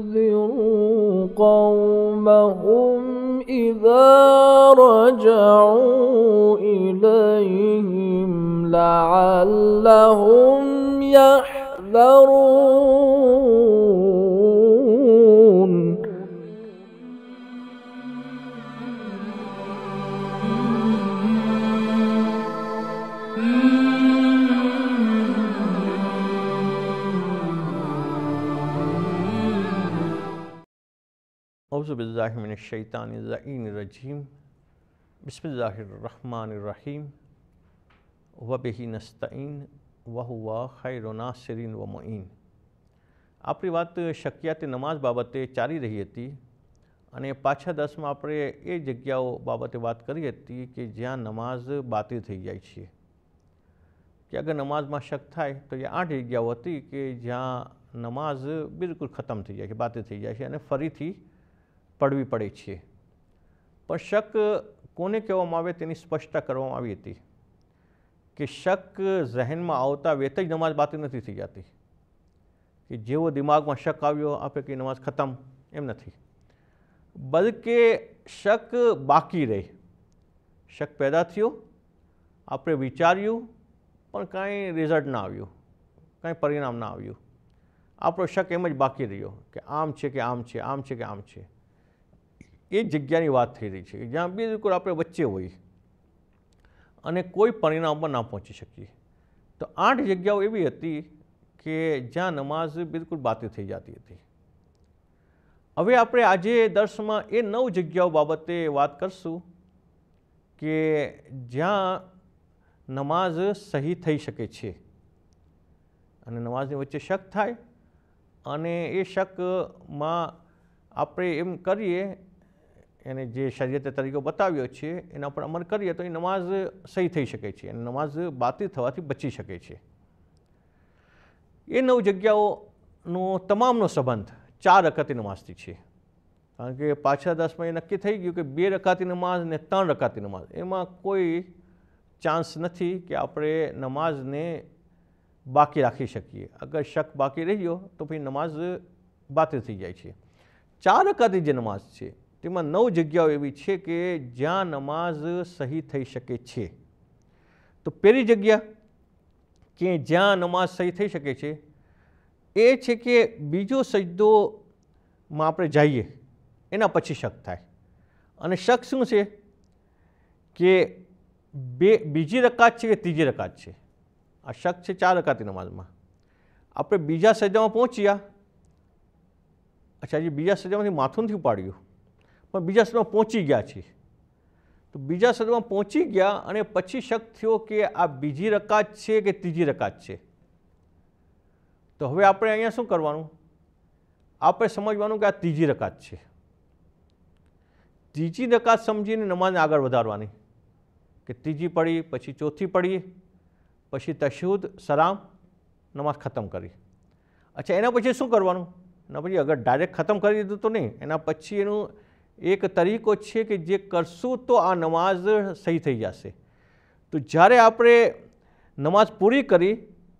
وَأَنذِرُوا قَوْمَهُمْ إِذَا رَجَعُوا إِلَيْهِمْ لَعَلَّهُمْ يَحْذَرُونَ اعوذ باللہ من الشیطان الرعین الرجیم بسم اللہ الرحمن الرحیم وبہی نستعین વહુવા ખૈરોના શરીન વ મોઈન આપણી વાત શક્યાતે નમાઝ બાબતે ચાલી રહી હતી અને પાછા દસમાં આપણે એ જગ્યાઓ બાબતે વાત કરી હતી કે જ્યાં નમાઝ બાતિલ થઈ જાય છે કે અગર નમાઝમાં શક થાય તો એ આઠ જગ્યાઓ હતી કે જ્યાં નમાઝ બિલકુલ ખતમ થઈ જાય છે બાતિલ થઈ જાય છે અને ફરીથી પડવી પડે છે પણ શક કોને કહેવામાં આવે તેની સ્પષ્ટતા કરવામાં આવી હતી કે શક ઝહેનમાં આવતા વેત જ નમાઝ બાતી નથી થઈ જતી કે જેવો દિમાગમાં શક આવ્યો આપે કે નમાઝ ખતમ એમ નથી બલકે શક બાકી રહે શક પેદા થયો આપણે વિચાર્યું પણ કાંઈ રિઝલ્ટ ના આવ્યું કાંઈ પરિણામ ના આવ્યું આપણો શક એમ જ બાકી રહ્યો કે આમ છે કે આમ છે આમ છે કે આમ છે એ જગ્યાની વાત થઈ રહી છે જ્યાં બે લોકો આપણે વચ્ચે હોય અને કોઈ પરિણામમાં ના પહોંચી શકીએ તો આઠ જગ્યાઓ એવી હતી કે જ્યાં નમાઝ બિલકુલ બાતી થઈ જતી હતી હવે આપણે આજે દર્શમાં એ નવ જગ્યાઓ બાબતે વાત કરશું કે જ્યાં નમાઝ સહી થઈ શકે છે અને નમાઝની વચ્ચે શક થાય અને એ શકમાં આપણે એમ કરીએ એને જે શરીયત તરીકો બતાવ્યો છે એના પર અમર કરીએ તો એ નમાઝ સહી થઈ શકે છે અને નમાઝ બાતિલ થવાથી બચી શકે છે એ નવ જગ્યાઓનો તમામનો સંબંધ ચાર રકાતી નમાઝથી છે કારણ કે પાછલા દસમાં એ નક્કી થઈ ગયું કે બે રકાતી નમાઝ ને ત્રણ રકાતી નમાઝ એમાં કોઈ ચાન્સ નથી કે આપણે નમાઝને બાકી રાખી શકીએ અગર શક બાકી રહ્યો તો પછી નમાઝ બાતિલ થઈ જાય છે ચાર રકાતી જે નમાઝ છે તેમાં નવ જગ્યાઓ એવી છે કે જ્યાં નમાઝ સહી થઈ શકે છે તો પહેલી જગ્યા કે જ્યાં નમાઝ સહી થઈ શકે છે એ છે કે બીજો સજદોમાં આપણે જઈએ એના પછી શક થાય અને શક શું છે કે બે બીજી રકાત છે કે ત્રીજી રકાત છે આ શક છે ચાર રકાતી નમાઝમાં આપણે બીજા સજામાં પહોંચ્યા અચ્છા જે બીજા સજામાંથી માથું નથી ઉપાડ્યું પણ બીજા સ્તરમાં પહોંચી ગયા છે તો બીજા સ્તરમાં પહોંચી ગયા અને પછી શક થયો કે આ બીજી રકાત છે કે ત્રીજી રકાત છે તો હવે આપણે અહીંયા શું કરવાનું આપણે સમજવાનું કે આ ત્રીજી રકાત છે ત્રીજી રકાત સમજીને નમાજને આગળ વધારવાની કે ત્રીજી પડી પછી ચોથી પડી પછી તશુદ સરામ નમાઝ ખતમ કરી અચ્છા એના પછી શું કરવાનું એના પછી અગર ડાયરેક્ટ ખતમ કરી દીધું તો નહીં એના પછી એનું એક તરીકો છે કે જે કરશું તો આ નમાઝ સહી થઈ જશે તો જ્યારે આપણે નમાઝ પૂરી કરી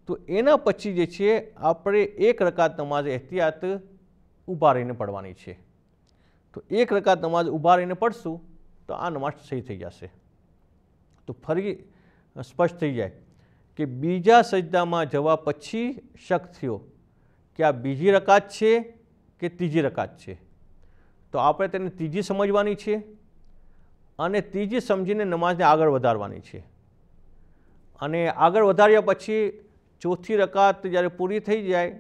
તો એના પછી જે છે આપણે એક રકાત નમાઝ એહતિયાત ઊભા રહીને પડવાની છે તો એક રકાત નમાઝ ઊભા રહીને પડશું તો આ નમાઝ સહી થઈ જશે તો ફરી સ્પષ્ટ થઈ જાય કે બીજા સજદામાં જવા પછી શક થયો કે આ બીજી રકાત છે કે ત્રીજી રકાત છે તો આપણે તેને ત્રીજી સમજવાની છે અને ત્રીજી સમજીને નમાજને આગળ વધારવાની છે અને આગળ વધાર્યા પછી ચોથી રકાત જ્યારે પૂરી થઈ જાય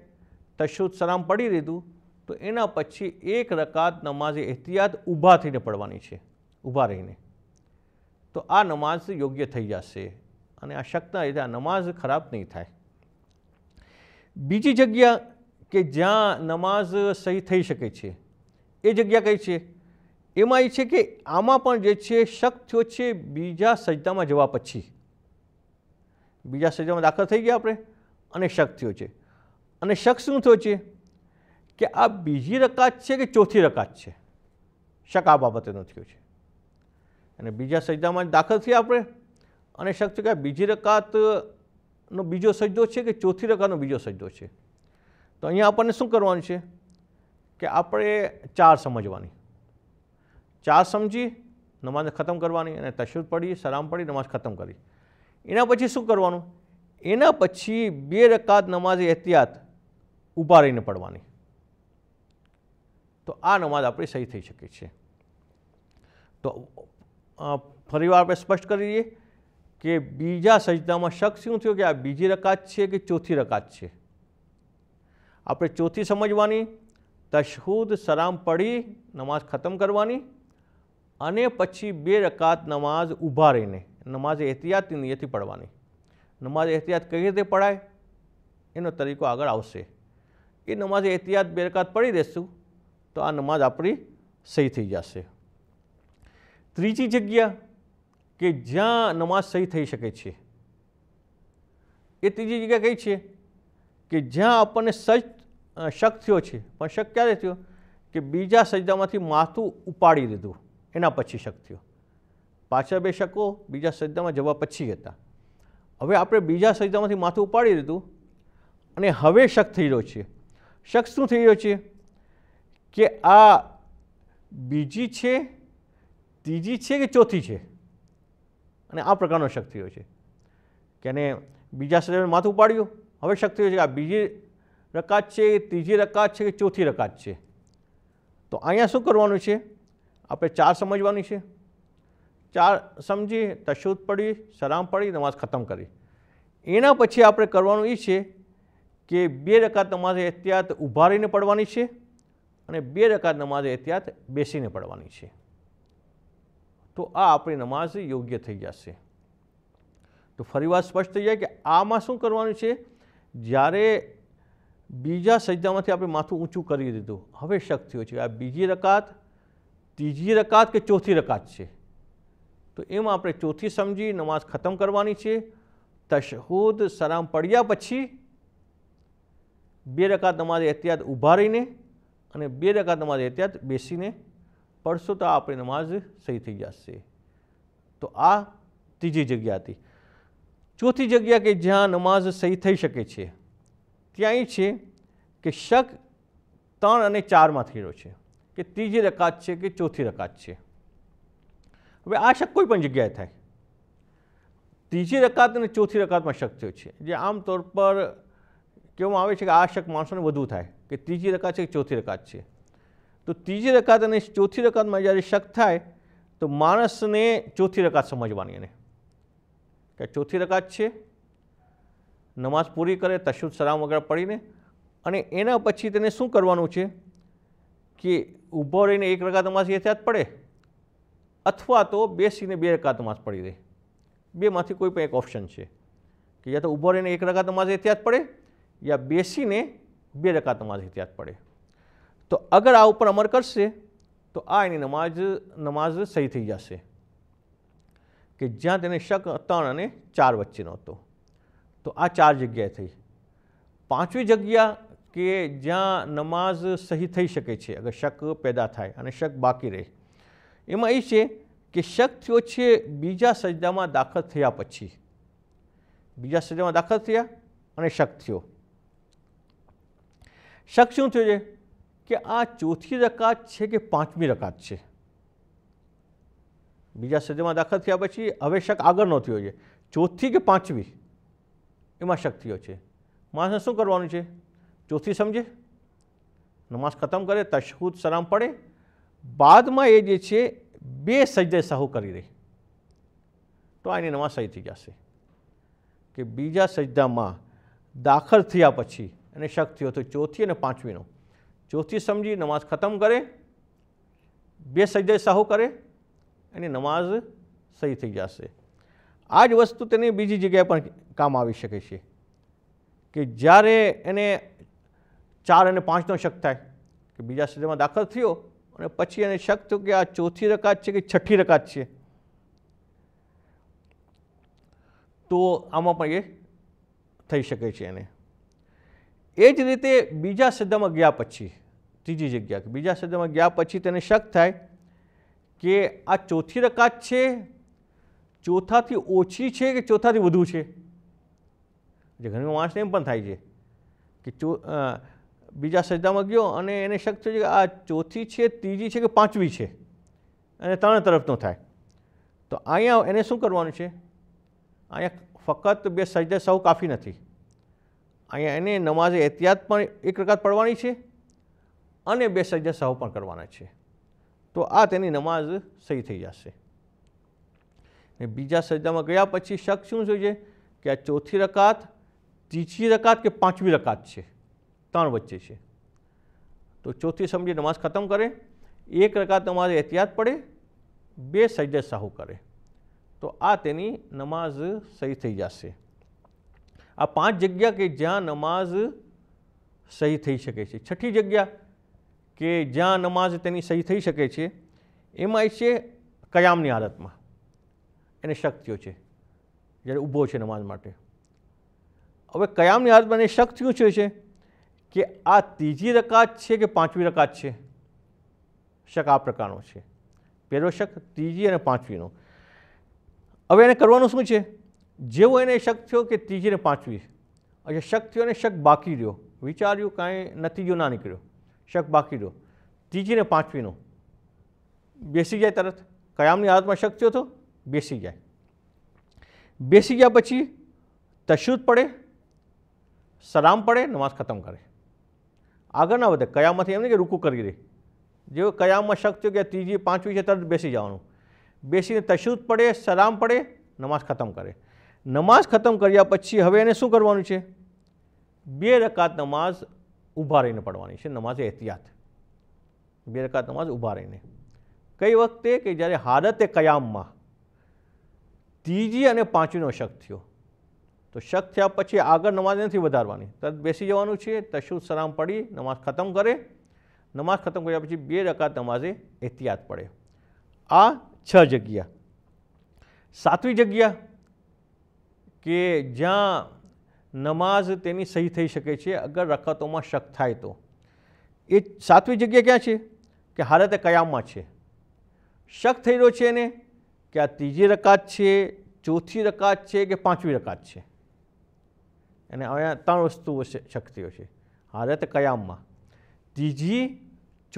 તશુદ સલામ પડી દીધું તો એના પછી એક રકાત નમાઝે એહતિયાત ઊભા થઈને પડવાની છે ઊભા રહીને તો આ નમાઝ યોગ્ય થઈ જશે અને આ શકતા રીતે આ નમાઝ ખરાબ નહીં થાય બીજી જગ્યા કે જ્યાં નમાઝ સહી થઈ શકે છે એ જગ્યા કઈ છે એમાં એ છે કે આમાં પણ જે છે શક થયો છે બીજા સજ્જામાં જવા પછી બીજા સજ્જામાં દાખલ થઈ ગયા આપણે અને શક થયો છે અને શક શું થયો છે કે આ બીજી રકાત છે કે ચોથી રકાત છે શક આ બાબતેનો થયો છે અને બીજા સજ્જામાં દાખલ થયા આપણે અને શક થયું કે બીજી રકાતનો બીજો સજદો છે કે ચોથી રકાતનો બીજો સજદો છે તો અહીંયા આપણને શું કરવાનું છે કે આપણે ચાર સમજવાની ચાર સમજી નમાજ ખતમ કરવાની અને તશુદ પડી સલામ પડી નમાજ ખતમ કરી એના પછી શું કરવાનું એના પછી બે રકાત નમાજ એહતિયાત ઊભા રહીને પડવાની તો આ નમાઝ આપણી સહી થઈ શકે છે તો ફરીવાર આપણે સ્પષ્ટ કરીએ કે બીજા સજદામાં શક શું થયો કે આ બીજી રકાત છે કે ચોથી રકાત છે આપણે ચોથી સમજવાની તશહુદ સલામ પઢી નમાઝ ખતમ કરવાની અને પછી બે રકાત નમાઝ ઊભા રહીને નમાઝ એહતિયાતની નિયતિ પડવાની નમાઝ એહતિયાત કઈ રીતે પડાય એનો તરીકો આગળ આવશે એ નમાઝ એહતિયાત બે રકાત પડી દેશું તો આ નમાઝ આપણી સહી થઈ જશે ત્રીજી જગ્યા કે જ્યાં નમાઝ સહી થઈ શકે છે એ ત્રીજી જગ્યા કઈ છે કે જ્યાં આપણને સજ શક થયો છે પણ શક ક્યારે થયો કે બીજા સજદામાંથી માથું ઉપાડી દીધું એના પછી શક થયો પાછળ બે શકો બીજા સજદામાં જવા પછી હતા હવે આપણે બીજા સજદામાંથી માથું ઉપાડી દીધું અને હવે શક થઈ રહ્યો છે શક શું થઈ રહ્યો છે કે આ બીજી છે ત્રીજી છે કે ચોથી છે અને આ પ્રકારનો શક થયો છે કે એને બીજા સજદામાં માથું ઉપાડ્યું હવે શક થયો છે આ બીજી રકાત છે એ ત્રીજી રકાત છે કે ચોથી રકાત છે તો અહીંયા શું કરવાનું છે આપણે ચાર સમજવાની છે ચાર સમજી તશુદ પડી સલામ પડી નમાઝ ખતમ કરી એના પછી આપણે કરવાનું એ છે કે બે રકાત નમાઝ એહતિયાત ઊભા રહીને પડવાની છે અને બે રકાત નમાઝ એહતિયાત બેસીને પડવાની છે તો આ આપણી નમાઝ યોગ્ય થઈ જશે તો ફરી વાત સ્પષ્ટ થઈ જાય કે આમાં શું કરવાનું છે જ્યારે બીજા સજદામાંથી આપણે માથું ઊંચું કરી દીધું હવે શક્તિઓ છે આ બીજી રકાત ત્રીજી રકાત કે ચોથી રકાત છે તો એમાં આપણે ચોથી સમજી નમાઝ ખતમ કરવાની છે તશહુદ સરામ પડ્યા પછી બે રકાત નમાઝ એહતિયાત ઊભા રહીને અને બે રકાત નમાઝ એહતિયાત બેસીને પડશો તો આપણે નમાઝ સહી થઈ જશે તો આ ત્રીજી જગ્યા હતી ચોથી જગ્યા કે જ્યાં નમાઝ સહી થઈ શકે છે ત્યાં છે કે શક ત્રણ અને ચારમાં થયેલો છે કે ત્રીજી રકાત છે કે ચોથી રકાત છે હવે આ શક કોઈ પણ જગ્યાએ થાય ત્રીજી રકાત અને ચોથી રકાતમાં શક થયો છે જે આમતોર પર કહેવામાં આવે છે કે આ શક માણસોને વધુ થાય કે ત્રીજી રકાત છે કે ચોથી રકાત છે તો ત્રીજી રકાત અને ચોથી રકાતમાં જ્યારે શક થાય તો માણસને ચોથી રકાત સમજવાની એને કે ચોથી રકાત છે નમાઝ પૂરી કરે તશુદ સલામ વગર પડીને અને એના પછી તેને શું કરવાનું છે કે ઊભો રહીને એક રકાત નમાઝ યથાત પડે અથવા તો બેસીને બે રકાત નમાઝ પડી દે બેમાંથી કોઈ પણ એક ઓપ્શન છે કે યા તો ઊભો રહીને એક રકાત નમાઝ યથાત પડે યા બેસીને બે રકાત નમાઝ યથાત પડે તો અગર આ ઉપર અમર કરશે તો આ એની નમાઝ નમાઝ સહી થઈ જશે કે જ્યાં તેને શક ત્રણ અને ચાર વચ્ચેનો હતો તો આ ચાર જગ્યાએ થઈ પાંચવી જગ્યા કે જ્યાં નમાઝ સહી થઈ શકે છે અગર શક પેદા થાય અને શક બાકી રહે એમાં એ છે કે શક થયો છે બીજા સજ્જામાં દાખલ થયા પછી બીજા સજદામાં દાખલ થયા અને શક થયો શક શું થયો છે કે આ ચોથી રકાત છે કે પાંચમી રકાત છે બીજા સજ્જામાં દાખલ થયા પછી હવે શક આગળનો થયો છે ચોથી કે પાંચમી એમાં શક્તિઓ છે માણસને શું કરવાનું છે ચોથી સમજે નમાઝ ખતમ કરે તશહુદ સલામ પડે બાદમાં એ જે છે બે સજદે સાહુ કરી દે તો આની નમાઝ સહી થઈ જશે કે બીજા સજ્જામાં દાખલ થયા પછી અને શક્તિઓ તો ચોથી અને પાંચમીનો ચોથી સમજી નમાઝ ખતમ કરે બે સજદે સાહુ કરે એની નમાઝ સહી થઈ જશે આ જ વસ્તુ તેની બીજી જગ્યાએ પણ કામ આવી શકે છે કે જ્યારે એને ચાર અને પાંચનો શક થાય કે બીજા સજામાં દાખલ થયો અને પછી એને શક થયું કે આ ચોથી રકાત છે કે છઠ્ઠી રકાત છે તો આમાં પણ એ થઈ શકે છે એને એ જ રીતે બીજા શબ્દમાં ગયા પછી ત્રીજી જગ્યા કે બીજા સદ્દામાં ગયા પછી તેને શક થાય કે આ ચોથી રકાત છે ચોથાથી ઓછી છે કે ચોથાથી વધુ છે જે ઘણી માણસને એમ પણ થાય છે કે ચો બીજા સજ્જામાં ગયો અને એને શક થયું કે આ ચોથી છે ત્રીજી છે કે પાંચમી છે અને ત્રણ તરફનો થાય તો અહીંયા એને શું કરવાનું છે અહીંયા ફક્ત બે સજ્જા સૌ કાફી નથી અહીંયા એને નમાઝે એહતિયાત પણ એક રકાત પડવાની છે અને બે સજ્જા સહુ પણ કરવાના છે તો આ તેની નમાઝ સહી થઈ જશે ને બીજા સજદામાં ગયા પછી શક શું જોઈએ કે આ ચોથી રકાત ત્રીજી રકાત કે પાંચમી રકાત છે ત્રણ વચ્ચે છે તો ચોથી સમજી નમાઝ ખતમ કરે એક રકાત તમારે એહતિયાત પડે બે સજદે સાહુ કરે તો આ તેની નમાઝ સહી થઈ જશે આ પાંચ જગ્યા કે જ્યાં નમાઝ સહી થઈ શકે છે છઠ્ઠી જગ્યા કે જ્યાં નમાઝ તેની સહી થઈ શકે છે એમાં છે કયામની હાલતમાં એને શક્તિઓ છે જ્યારે ઊભો છે નમાજ માટે હવે કયામની હાથમાં એને શક્તિઓ છે કે આ ત્રીજી રકાત છે કે પાંચમી રકાત છે શક આ પ્રકારનો છે પહેલો શક ત્રીજી અને પાંચમીનો હવે એને કરવાનું શું છે જેવો એને શક થયો કે ત્રીજી અને પાંચમી અચ્છા શક થયો અને શક બાકી રહ્યો વિચાર્યું કાંઈ નથી નતીજો ના નીકળ્યો શક બાકી રહ્યો ત્રીજી ને પાંચમીનો બેસી જાય તરત કયામની હાથમાં શક થયો હતો બેસી જાય બેસી ગયા પછી તશુદ પડે સલામ પડે નમાઝ ખતમ કરે આગળ ના વધે કયામાંથી એમ નહીં કે રૂકુ કરી દે જેવો કયામાં શક થયો કે ત્રીજી પાંચમી છે તરત બેસી જવાનું બેસીને તશુદ પડે સલામ પડે નમાઝ ખતમ કરે નમાઝ ખતમ કર્યા પછી હવે એને શું કરવાનું છે બે રકાત નમાઝ ઊભા રહીને પડવાની છે નમાઝે એહતિયાત બે રકાત નમાઝ ઊભા રહીને કઈ વખતે કે જ્યારે હાલતે કયામમાં ત્રીજી અને પાંચમીનો શક થયો તો શક થયા પછી આગળ નમાઝ નથી વધારવાની તરત બેસી જવાનું છે તશું સલામ પડી નમાઝ ખતમ કરે નમાઝ ખતમ કર્યા પછી બે રકાત નમાઝે એહતિયાત પડે આ છ જગ્યા સાતવી જગ્યા કે જ્યાં નમાઝ તેની સહી થઈ શકે છે અગર રકાતોમાં શક થાય તો એ સાતવી જગ્યા ક્યાં છે કે હાલત કયામમાં છે શક થઈ રહ્યો છે એને કે આ ત્રીજી રકાત છે ચોથી રકાત છે કે પાંચમી રકાત છે અને અહીંયા ત્રણ વસ્તુઓ શક્તિઓ છે હાલત કયામમાં ત્રીજી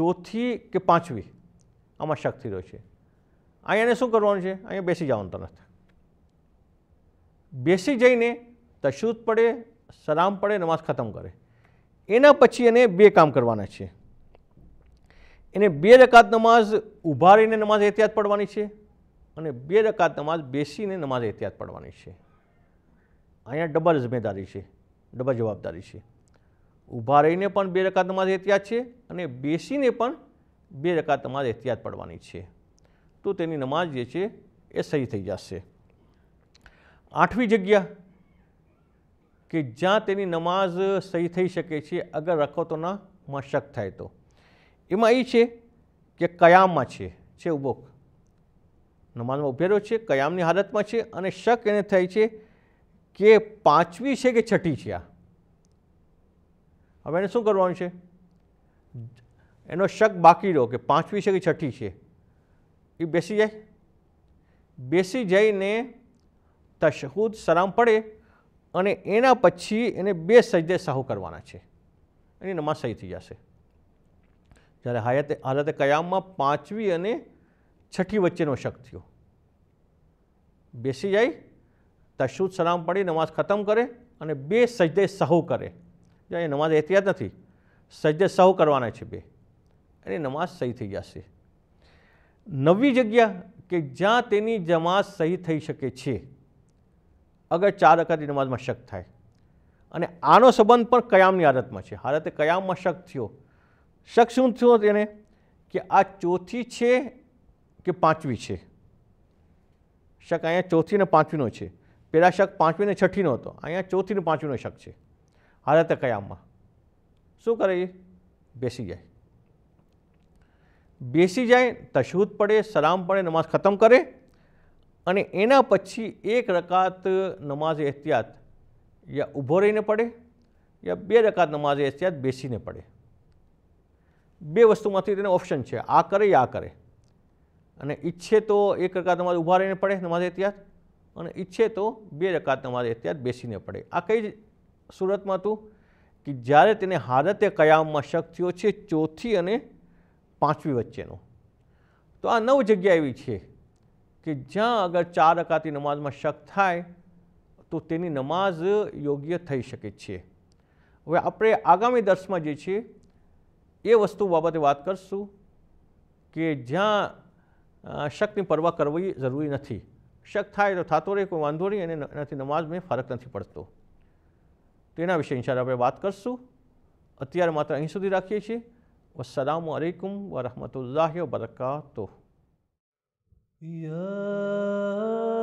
ચોથી કે પાંચમી આમાં શક્તિઓ છે અહીંયા એને શું કરવાનું છે અહીંયા બેસી જવાનું તરત બેસી જઈને તશુદ્ધ પડે સલામ પડે નમાઝ ખતમ કરે એના પછી એને બે કામ કરવાના છે એને બે રકાત નમાઝ ઉભા રહીને નમાઝ એહતિયાત પડવાની છે અને બે રકાત નમાઝ બેસીને નમાઝ એહતિયાત પડવાની છે અહીંયા ડબલ જિમ્મેદારી છે ડબલ જવાબદારી છે ઊભા રહીને પણ બે રકાત નમાઝ એહતિયાત છે અને બેસીને પણ બે રકાત નમાઝ એહતિયાત પડવાની છે તો તેની નમાઝ જે છે એ સહી થઈ જશે આઠમી જગ્યા કે જ્યાં તેની નમાઝ સહી થઈ શકે છે અગર રકતોના માં શક થાય તો એમાં એ છે કે કયામમાં છે છે ઊભો નમાજમાં ઉભેલો છે કયામની હાલતમાં છે અને શક એને થાય છે કે પાંચમી છે કે છઠ્ઠી છે આ હવે એને શું કરવાનું છે એનો શક બાકી રહ્યો કે પાંચમી છે કે છઠ્ઠી છે એ બેસી જાય બેસી જઈને તશહુદ સરામ પડે અને એના પછી એને બે સજદે સાહુ કરવાના છે એની નમાઝ સહી થઈ જશે જ્યારે હાયતે હાલતે કયામમાં પાંચમી અને છઠ્ઠી વચ્ચેનો શક થયો બેસી જાય તશુદ સલામ પડી નમાઝ ખતમ કરે અને બે સજદે સહુ કરે એ નમાઝ એહતિયાત નથી સજદે સહુ કરવાના છે બે એની નમાઝ સહી થઈ જશે નવી જગ્યા કે જ્યાં તેની જમાઝ સહી થઈ શકે છે અગર ચાર અકાતની નમાઝમાં શક થાય અને આનો સંબંધ પણ કયામની હાલતમાં છે હાલતે કયામમાં શક થયો શક શું થયો તેને કે આ ચોથી છે કે પાંચમી છે શક અહીંયા ચોથી ને પાંચમીનો છે પહેલાં શક પાંચમી અને છઠ્ઠીનો હતો અહીંયા ચોથી અને પાંચમીનો શક છે હાલત કયામમાં શું કરે એ બેસી જાય બેસી જાય તશુદ પડે સલામ પડે નમાઝ ખતમ કરે અને એના પછી એક રકાત નમાઝ એહતિયાત યા ઊભો રહીને પડે યા બે રકાત નમાઝ એહતિયાત બેસીને પડે બે વસ્તુમાંથી તેને ઓપ્શન છે આ કરે યા આ કરે અને ઈચ્છે તો એક રકાત તમારે ઊભા રહીને પડે નમાઝ એહતિયાત અને ઈચ્છે તો બે રકાત નમાઝ એહતિયાત બેસીને પડે આ કઈ સુરતમાં હતું કે જ્યારે તેને હાલતે કયામમાં શક થયો છે ચોથી અને પાંચમી વચ્ચેનો તો આ નવ જગ્યા એવી છે કે જ્યાં અગર ચાર રકાતી નમાઝમાં શક થાય તો તેની નમાઝ યોગ્ય થઈ શકે છે હવે આપણે આગામી દર્શમાં જે છે એ વસ્તુ બાબતે વાત કરશું કે જ્યાં શકની પરવા કરવી જરૂરી નથી શક થાય તો થતો રહે કોઈ વાંધો નહીં અને એનાથી નમાઝમાં ફરક નથી પડતો તેના વિશે ઇન્શાલ્લાહ આપણે વાત કરશું અત્યારે માત્ર અહીં સુધી રાખીએ છીએ والسلام عليكم ورحمة الله وبركاته يا